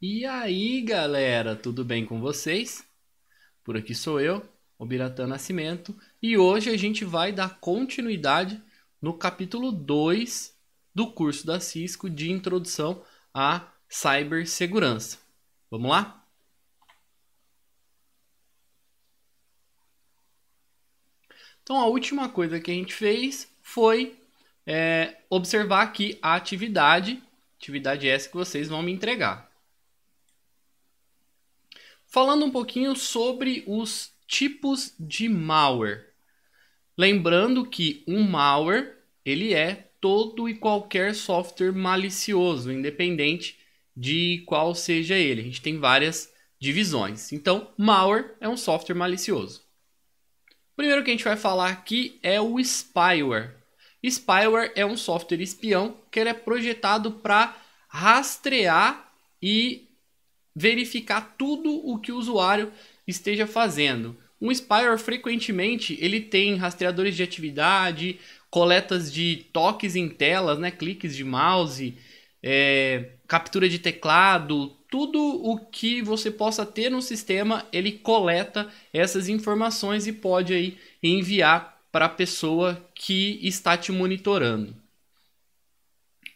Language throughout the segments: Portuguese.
E aí, galera, tudo bem com vocês? Por aqui sou eu, o Biratã Nascimento, e hoje a gente vai dar continuidade no capítulo 2 do curso da Cisco de Introdução à Cibersegurança. Vamos lá? Então, a última coisa que a gente fez foi é, observar aqui a atividade, atividade essa que vocês vão me entregar falando um pouquinho sobre os tipos de malware. Lembrando que um malware, ele é todo e qualquer software malicioso, independente de qual seja ele. A gente tem várias divisões. Então, malware é um software malicioso. O primeiro que a gente vai falar aqui é o spyware. Spyware é um software espião que ele é projetado para rastrear e verificar tudo o que o usuário esteja fazendo. Um spyware frequentemente ele tem rastreadores de atividade, coletas de toques em telas, né, cliques de mouse, é, captura de teclado, tudo o que você possa ter no sistema ele coleta essas informações e pode aí enviar para a pessoa que está te monitorando.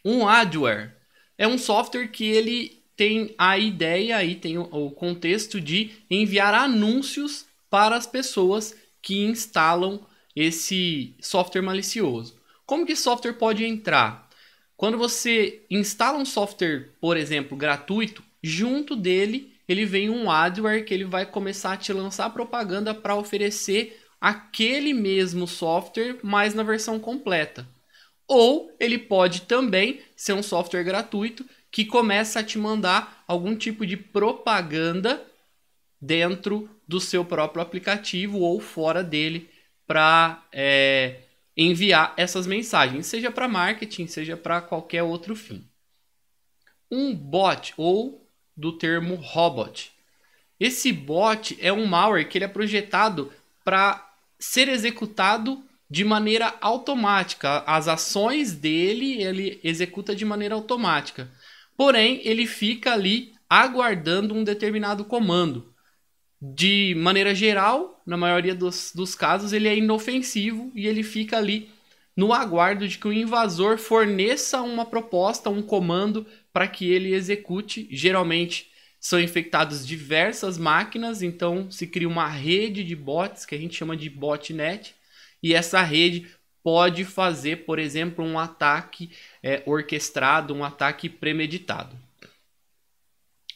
Um adware é um software que ele tem a ideia aí, tem o, o contexto de enviar anúncios para as pessoas que instalam esse software malicioso. Como que software pode entrar? Quando você instala um software, por exemplo, gratuito, junto dele ele vem um adware que ele vai começar a te lançar propaganda para oferecer aquele mesmo software, mas na versão completa. Ou ele pode também ser um software gratuito que começa a te mandar algum tipo de propaganda dentro do seu próprio aplicativo ou fora dele para é, enviar essas mensagens, seja para marketing, seja para qualquer outro fim. Um bot ou do termo robot. Esse bot é um malware que ele é projetado para ser executado de maneira automática. As ações dele ele executa de maneira automática porém ele fica ali aguardando um determinado comando. De maneira geral, na maioria dos, dos casos, ele é inofensivo e ele fica ali no aguardo de que o invasor forneça uma proposta, um comando para que ele execute. Geralmente são infectados diversas máquinas, então se cria uma rede de bots que a gente chama de botnet, e essa rede pode fazer, por exemplo, um ataque é, orquestrado, um ataque premeditado.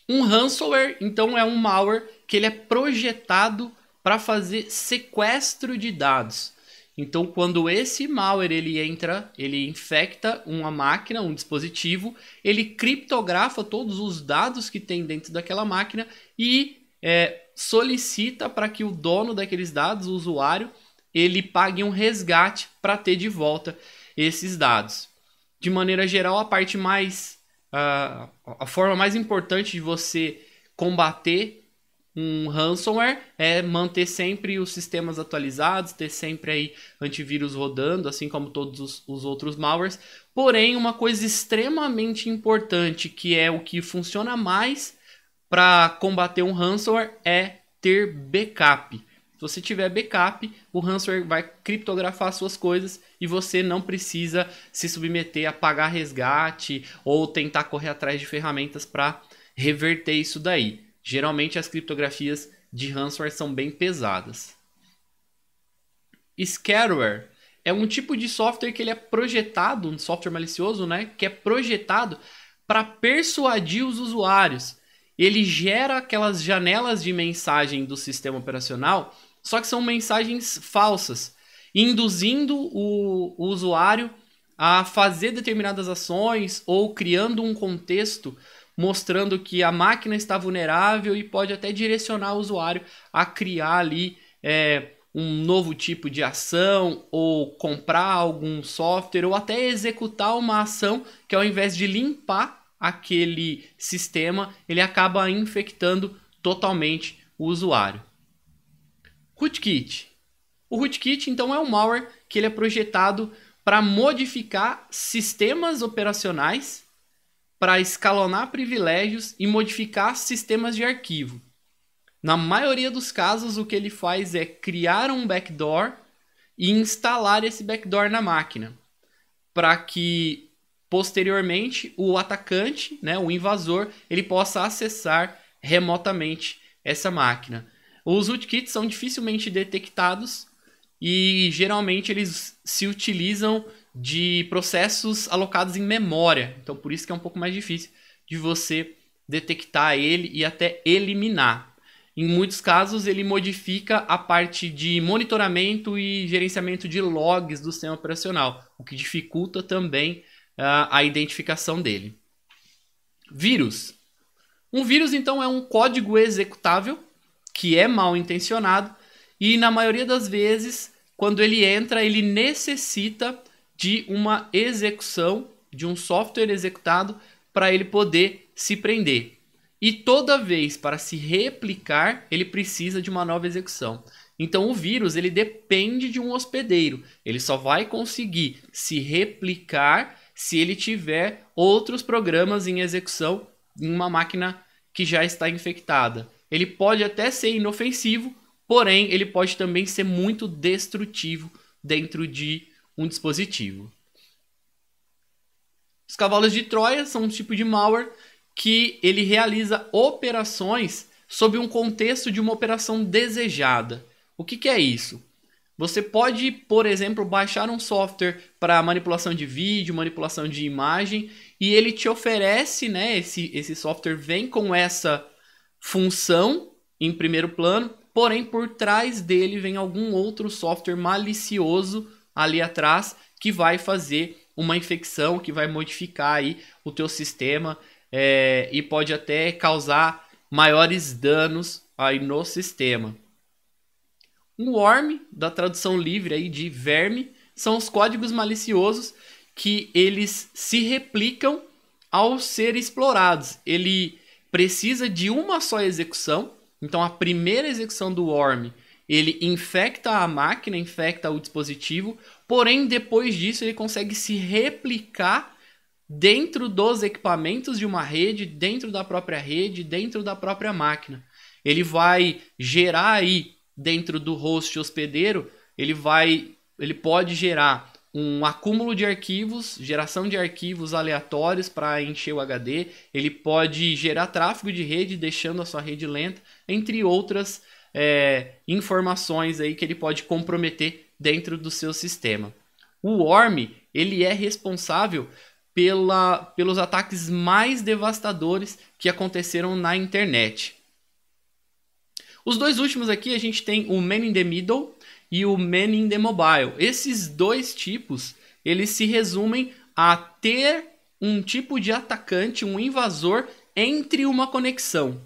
Um ransomware, então, é um malware que ele é projetado para fazer sequestro de dados. Então, quando esse malware ele entra, ele infecta uma máquina, um dispositivo, ele criptografa todos os dados que tem dentro daquela máquina e é, solicita para que o dono daqueles dados, o usuário, ele pague um resgate para ter de volta esses dados. De maneira geral, a parte mais. Uh, a forma mais importante de você combater um ransomware é manter sempre os sistemas atualizados, ter sempre aí antivírus rodando, assim como todos os, os, outros malwares. Porém, uma coisa extremamente importante, que é o que funciona mais para combater um ransomware, é ter backup. Se você tiver backup, o ransomware vai criptografar suas coisas e você não precisa se submeter a pagar resgate ou tentar correr atrás de ferramentas para reverter isso daí. Geralmente as criptografias de ransomware são bem pesadas. Scareware é um tipo de software que ele é projetado, um software malicioso, né, que é projetado para persuadir os usuários ele gera aquelas janelas de mensagem do sistema operacional, só que são mensagens falsas, induzindo o, o usuário a fazer determinadas ações ou criando um contexto mostrando que a máquina está vulnerável e pode até direcionar o usuário a criar ali é, um novo tipo de ação ou comprar algum software ou até executar uma ação que ao invés de limpar aquele sistema, ele acaba infectando totalmente o usuário. Rootkit. O rootkit então é um malware que ele é projetado para modificar sistemas operacionais, para escalonar privilégios e modificar sistemas de arquivo. Na maioria dos casos, o que ele faz é criar um backdoor e instalar esse backdoor na máquina, para que posteriormente o atacante, né, o invasor, ele possa acessar remotamente essa máquina. Os rootkits são dificilmente detectados e geralmente eles se utilizam de processos alocados em memória. Então por isso que é um pouco mais difícil de você detectar ele e até eliminar. Em muitos casos, ele modifica a parte de monitoramento e gerenciamento de logs do sistema operacional, o que dificulta também uh, a identificação dele. Vírus. Um vírus, então, é um código executável que é mal intencionado e, na maioria das vezes, quando ele entra, ele necessita de uma execução, de um software executado para ele poder se prender. E toda vez para se replicar, ele precisa de uma nova execução. Então o vírus ele depende de um hospedeiro. Ele só vai conseguir se replicar se ele tiver outros programas em execução em uma máquina que já está infectada. Ele pode até ser inofensivo, porém ele pode também ser muito destrutivo dentro de um dispositivo. Os cavalos de Troia são um tipo de malware que ele realiza operações sob um contexto de uma operação desejada. O que, que é isso? Você pode, por exemplo, baixar um software para manipulação de vídeo, manipulação de imagem, e ele te oferece, né? Esse, esse software vem com essa função em primeiro plano, porém por trás dele vem algum outro software malicioso ali atrás que vai fazer uma infecção, que vai modificar aí o teu sistema é, e pode até causar maiores danos aí no sistema. O worm, da tradução livre aí de verme, são os códigos maliciosos que eles se replicam ao ser explorados. Ele precisa de uma só execução. Então a primeira execução do worm, ele infecta a máquina, infecta o dispositivo, porém depois disso ele consegue se replicar dentro dos equipamentos de uma rede, dentro da própria rede, dentro da própria máquina. Ele vai gerar aí dentro do host hospedeiro, ele vai, ele pode gerar um acúmulo de arquivos, geração de arquivos aleatórios para encher o HD, ele pode gerar tráfego de rede, deixando a sua rede lenta, entre outras é, informações aí que ele pode comprometer dentro do seu sistema. O worm ele é responsável pela, pelos ataques mais devastadores que aconteceram na internet. Os dois últimos aqui a gente tem o Man in the Middle e o Man in the Mobile. Esses dois tipos, eles se resumem a ter um tipo de atacante, um invasor entre uma conexão.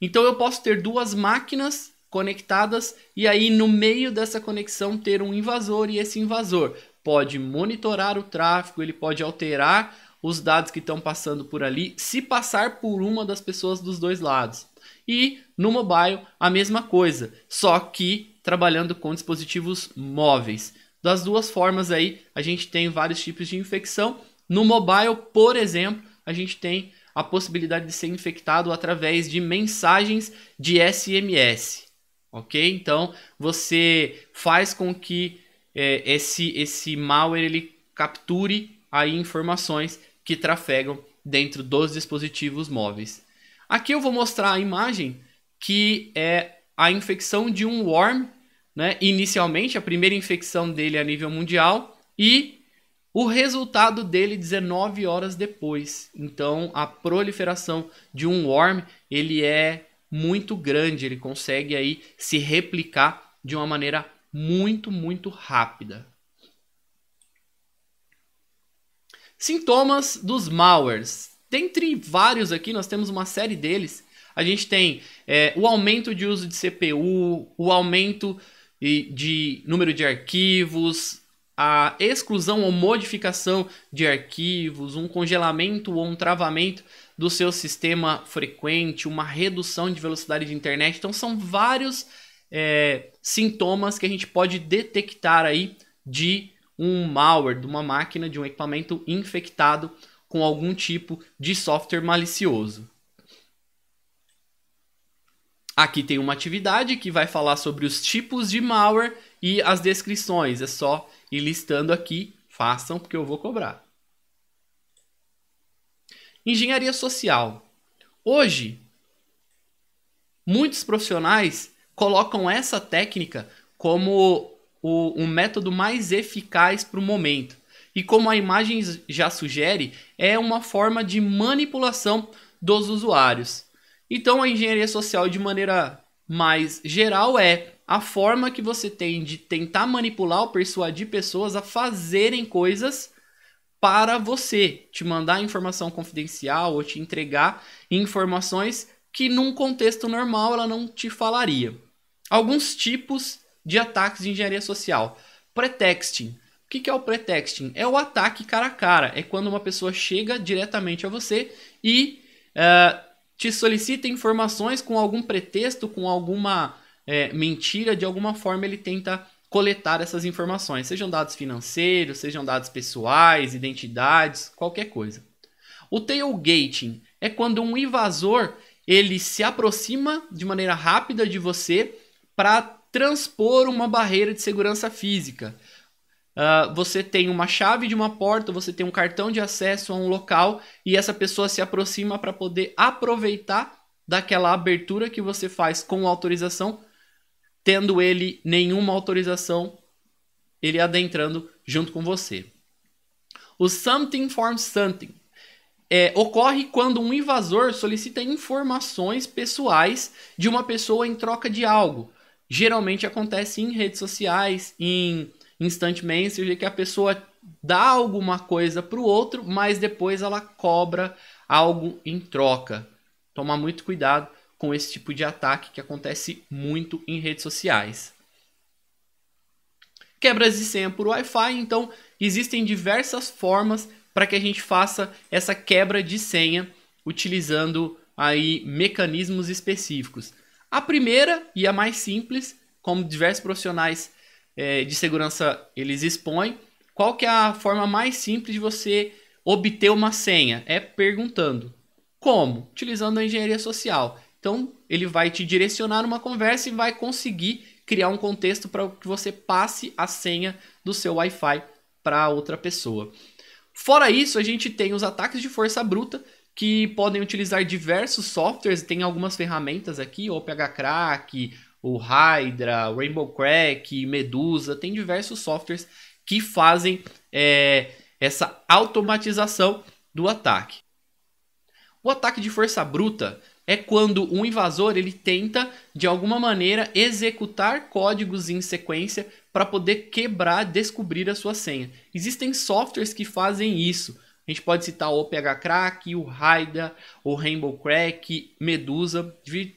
Então eu posso ter duas máquinas conectadas e aí no meio dessa conexão ter um invasor e esse invasor pode monitorar o tráfego, ele pode alterar os dados que estão passando por ali, se passar por uma das pessoas dos dois lados. E no mobile, a mesma coisa, só que trabalhando com dispositivos móveis. Das duas formas aí, a gente tem vários tipos de infecção. No mobile, por exemplo, a gente tem a possibilidade de ser infectado através de mensagens de SMS, ok? Então, você faz com que é, esse, esse malware ele capture aí informações que trafegam dentro dos dispositivos móveis. Aqui eu vou mostrar a imagem que é a infecção de um worm, né? Inicialmente, a primeira infecção dele a nível mundial e o resultado dele 19 horas depois. Então, a proliferação de um worm, ele é muito grande, ele consegue aí se replicar de uma maneira muito, muito rápida. Sintomas dos malwares. Dentre vários aqui, nós temos uma série deles. A gente tem é, o aumento de uso de CPU, o aumento de, de número de arquivos, a exclusão ou modificação de arquivos, um congelamento ou um travamento do seu sistema frequente, uma redução de velocidade de internet. Então, são vários é, sintomas que a gente pode detectar aí de um malware, de uma máquina, de um equipamento infectado com algum tipo de software malicioso. Aqui tem uma atividade que vai falar sobre os tipos de malware e as descrições. É só ir listando aqui, façam porque eu vou cobrar. Engenharia social. Hoje, muitos profissionais colocam essa técnica como o, método mais eficaz para o momento. E como a imagem já sugere, é uma forma de manipulação dos usuários. Então, a engenharia social, de maneira mais geral, é a forma que você tem de tentar manipular ou persuadir pessoas a fazerem coisas para você, te mandar informação confidencial ou te entregar informações que num contexto normal ela não te falaria. Alguns tipos de ataques de engenharia social. Pretexting o que, que é o pretexting? É o ataque cara a cara. É quando uma pessoa chega diretamente a você e uh, te solicita informações com algum pretexto, com alguma é, mentira. De alguma forma, ele tenta coletar essas informações, sejam dados financeiros, sejam dados pessoais, identidades, qualquer coisa. O tailgating é quando um invasor ele se aproxima de maneira rápida de você para transpor uma barreira de segurança física. Uh, você tem uma chave de uma porta, você tem um cartão de acesso a um local e essa pessoa se aproxima para poder aproveitar daquela abertura que você faz com autorização, tendo ele nenhuma autorização, ele adentrando junto com você. O something forms something é, ocorre quando um invasor solicita informações pessoais de uma pessoa em troca de algo. Geralmente acontece em redes sociais, em instant message, que a pessoa dá alguma coisa para o outro, mas depois ela cobra algo em troca. Tomar muito cuidado com esse tipo de ataque que acontece muito em redes sociais. Quebras de senha por Wi-Fi, então existem diversas formas para que a gente faça essa quebra de senha utilizando aí mecanismos específicos. A primeira e a mais simples, como diversos profissionais é, de segurança eles expõem. Qual que é a forma mais simples de você obter uma senha? É perguntando. Como? Utilizando a engenharia social. Então, ele vai te direcionar uma conversa e vai conseguir criar um contexto para que você passe a senha do seu Wi-Fi para outra pessoa. Fora isso, a gente tem os ataques de força bruta que podem utilizar diversos softwares, tem algumas ferramentas aqui, o PHCrack, o Hydra, Rainbow Crack, Medusa, tem diversos softwares que fazem é, essa automatização do ataque. O ataque de força bruta é quando um invasor ele tenta de alguma maneira executar códigos em sequência para poder quebrar, descobrir a sua senha. Existem softwares que fazem isso. A gente pode citar o OPH Crack, o Hydra, o Rainbow Crack, Medusa.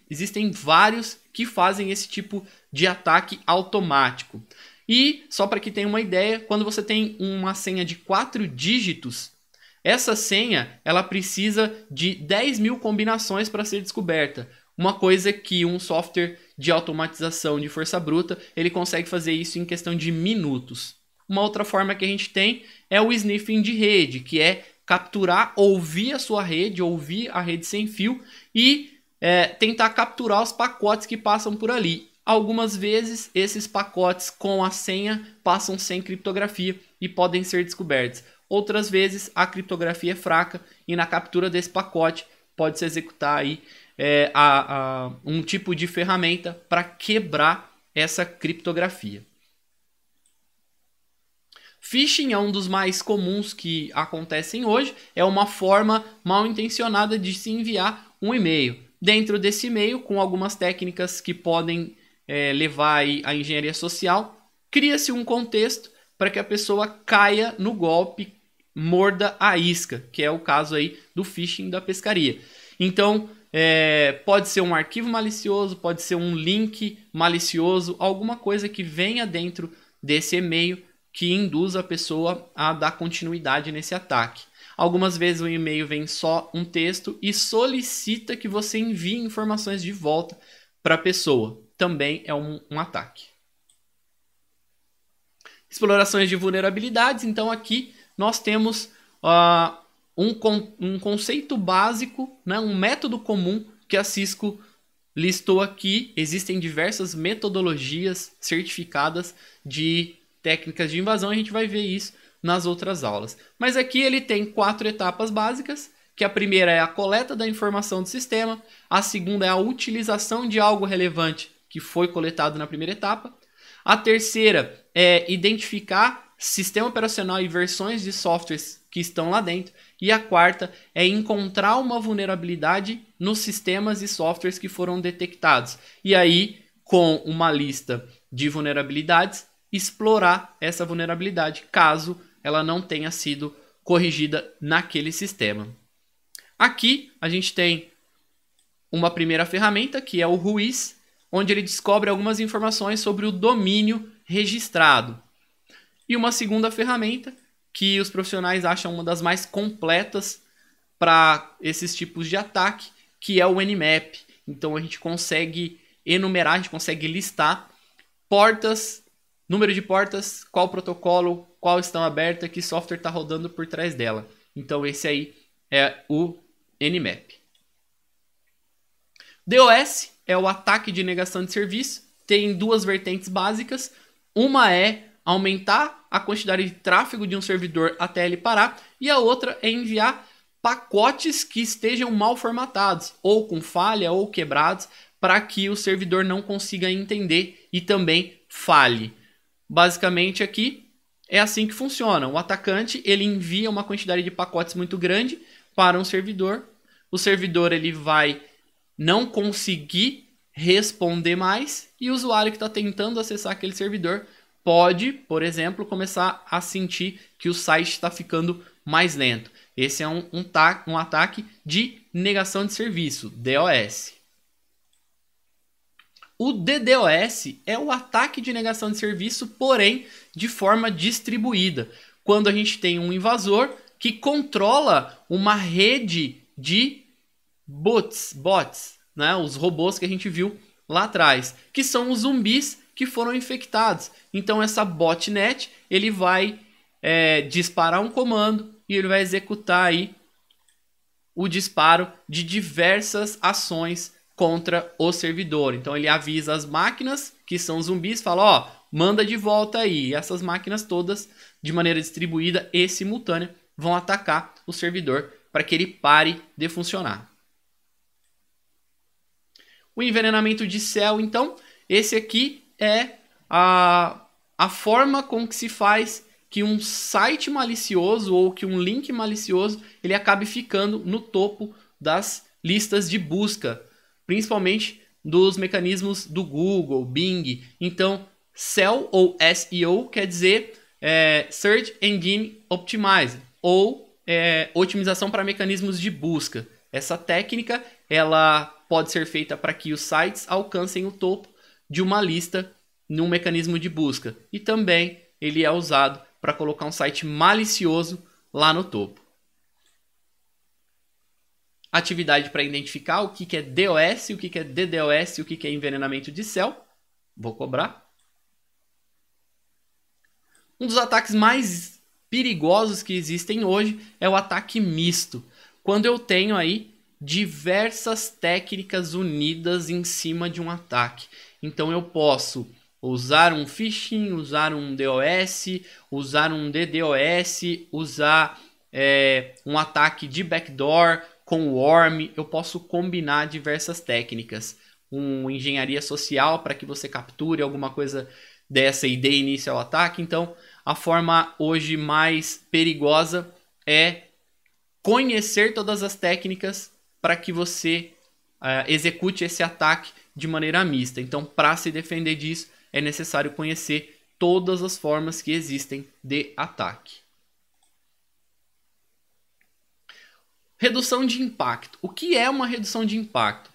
Existem vários que fazem esse tipo de ataque automático. E só para que tenha uma ideia, quando você tem uma senha de quatro dígitos, essa senha ela precisa de 10 mil combinações para ser descoberta. Uma coisa que um software de automatização de força bruta ele consegue fazer isso em questão de minutos. Uma outra forma que a gente tem é o sniffing de rede, que é capturar, ouvir a sua rede, ouvir a rede sem fio e é, tentar capturar os pacotes que passam por ali. Algumas vezes, esses pacotes com a senha passam sem criptografia e podem ser descobertos. Outras vezes, a criptografia é fraca e na captura desse pacote pode-se executar aí, é, a, a, um tipo de ferramenta para quebrar essa criptografia. Phishing é um dos mais comuns que acontecem hoje, é uma forma mal intencionada de se enviar um e-mail dentro desse meio, com algumas técnicas que podem é, levar a engenharia social, cria-se um contexto para que a pessoa caia no golpe, morda a isca, que é o caso aí do phishing da pescaria. Então, é, pode ser um arquivo malicioso, pode ser um link malicioso, alguma coisa que venha dentro desse e-mail que induza a pessoa a dar continuidade nesse ataque. Algumas vezes o e-mail vem só um texto e solicita que você envie informações de volta para a pessoa. Também é um, um ataque. Explorações de vulnerabilidades. Então aqui nós temos uh, um, con um conceito básico, né, um método comum que a Cisco listou aqui. Existem diversas metodologias certificadas de técnicas de invasão. A gente vai ver isso nas outras aulas. Mas aqui ele tem quatro etapas básicas, que a primeira é a coleta da informação do sistema, a segunda é a utilização de algo relevante que foi coletado na primeira etapa, a terceira é identificar sistema operacional e versões de softwares que estão lá dentro, e a quarta é encontrar uma vulnerabilidade nos sistemas e softwares que foram detectados. E aí, com uma lista de vulnerabilidades, explorar essa vulnerabilidade caso ela não tenha sido corrigida naquele sistema. Aqui a gente tem uma primeira ferramenta que é o Ruiz, onde ele descobre algumas informações sobre o domínio registrado. E uma segunda ferramenta que os profissionais acham uma das mais completas para esses tipos de ataque, que é o Nmap. Então a gente consegue enumerar, a gente consegue listar portas, número de portas, qual protocolo, qual estão aberta, que software está rodando por trás dela. Então esse aí é o Nmap. DOS é o ataque de negação de serviço, tem duas vertentes básicas. Uma é aumentar a quantidade de tráfego de um servidor até ele parar, e a outra é enviar pacotes que estejam mal formatados, ou com falha, ou quebrados, para que o servidor não consiga entender e também falhe. Basicamente aqui, é assim que funciona. O atacante ele envia uma quantidade de pacotes muito grande para um servidor. O servidor ele vai não conseguir responder mais e o usuário que está tentando acessar aquele servidor pode, por exemplo, começar a sentir que o site está ficando mais lento. Esse é um, um, um ataque de negação de serviço, DOS. O DDoS é o ataque de negação de serviço, porém de forma distribuída, quando a gente tem um invasor que controla uma rede de bots, bots, né, os robôs que a gente viu lá atrás, que são os zumbis que foram infectados. Então essa botnet ele vai é, disparar um comando e ele vai executar aí o disparo de diversas ações contra o servidor. Então ele avisa as máquinas que são zumbis, fala, ó, manda de volta aí. E essas máquinas todas, de maneira distribuída e simultânea, vão atacar o servidor para que ele pare de funcionar. O envenenamento de céu, então, esse aqui é a, a forma com que se faz que um site malicioso ou que um link malicioso ele acabe ficando no topo das listas de busca principalmente dos mecanismos do Google, Bing. Então, SEO ou SEO quer dizer é, Search Engine Optimizer ou é, otimização para mecanismos de busca. Essa técnica ela pode ser feita para que os sites alcancem o topo de uma lista num mecanismo de busca e também ele é usado para colocar um site malicioso lá no topo atividade para identificar o que, que é DOS, o que, que é DDoS, o que, que é envenenamento de céu. Vou cobrar. Um dos ataques mais perigosos que existem hoje é o ataque misto, quando eu tenho aí diversas técnicas unidas em cima de um ataque. Então eu posso usar um phishing, usar um DOS, usar um DDoS, usar é, um ataque de backdoor, com o worm, eu posso combinar diversas técnicas. Um engenharia social para que você capture alguma coisa dessa e dê início ao ataque. Então, a forma hoje mais perigosa é conhecer todas as técnicas para que você uh, execute esse ataque de maneira mista. Então, para se defender disso, é necessário conhecer todas as formas que existem de ataque. Redução de impacto. O que é uma redução de impacto?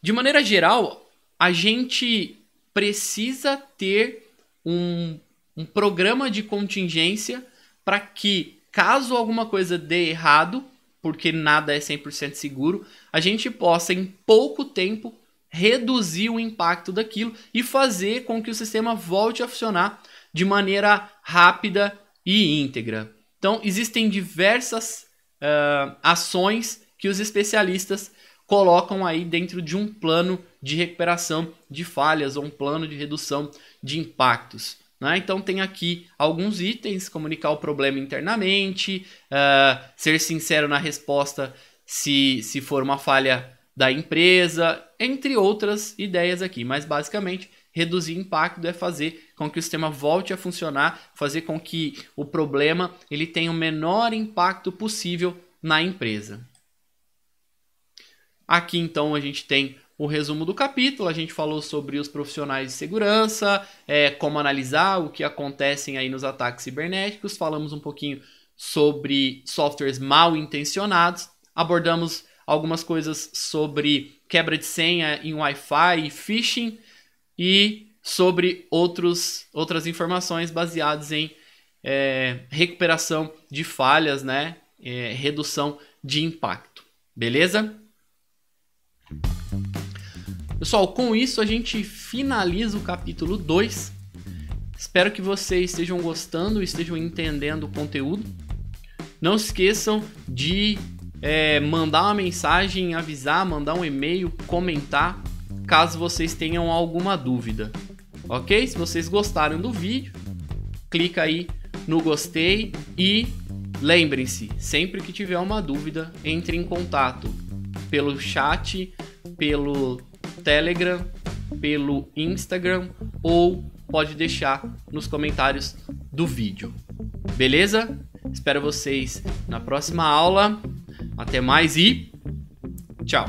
De maneira geral, a gente precisa ter um, um programa de contingência para que, caso alguma coisa dê errado, porque nada é 100% seguro, a gente possa, em pouco tempo, reduzir o impacto daquilo e fazer com que o sistema volte a funcionar de maneira rápida e íntegra. Então, existem diversas uh, ações que os especialistas colocam aí dentro de um plano de recuperação de falhas ou um plano de redução de impactos. Né? Então tem aqui alguns itens, comunicar o problema internamente, uh, ser sincero na resposta se, se for uma falha da empresa, entre outras ideias aqui. Mas basicamente Reduzir impacto é fazer com que o sistema volte a funcionar, fazer com que o problema ele tenha o menor impacto possível na empresa. Aqui então a gente tem o resumo do capítulo, a gente falou sobre os profissionais de segurança, é, como analisar o que acontecem aí nos ataques cibernéticos, falamos um pouquinho sobre softwares mal intencionados, abordamos algumas coisas sobre quebra de senha em Wi-Fi e phishing, e sobre outros, outras informações baseadas em é, recuperação de falhas, né? É, redução de impacto. Beleza? Pessoal, com isso a gente finaliza o capítulo 2. Espero que vocês estejam gostando, estejam entendendo o conteúdo. Não se esqueçam de é, mandar uma mensagem, avisar, mandar um e-mail, comentar caso vocês tenham alguma dúvida. Ok? Se vocês gostaram do vídeo, clica aí no gostei e lembrem-se, sempre que tiver uma dúvida, entre em contato pelo chat, pelo Telegram, pelo Instagram ou pode deixar nos comentários do vídeo. Beleza? Espero vocês na próxima aula. Até mais e tchau!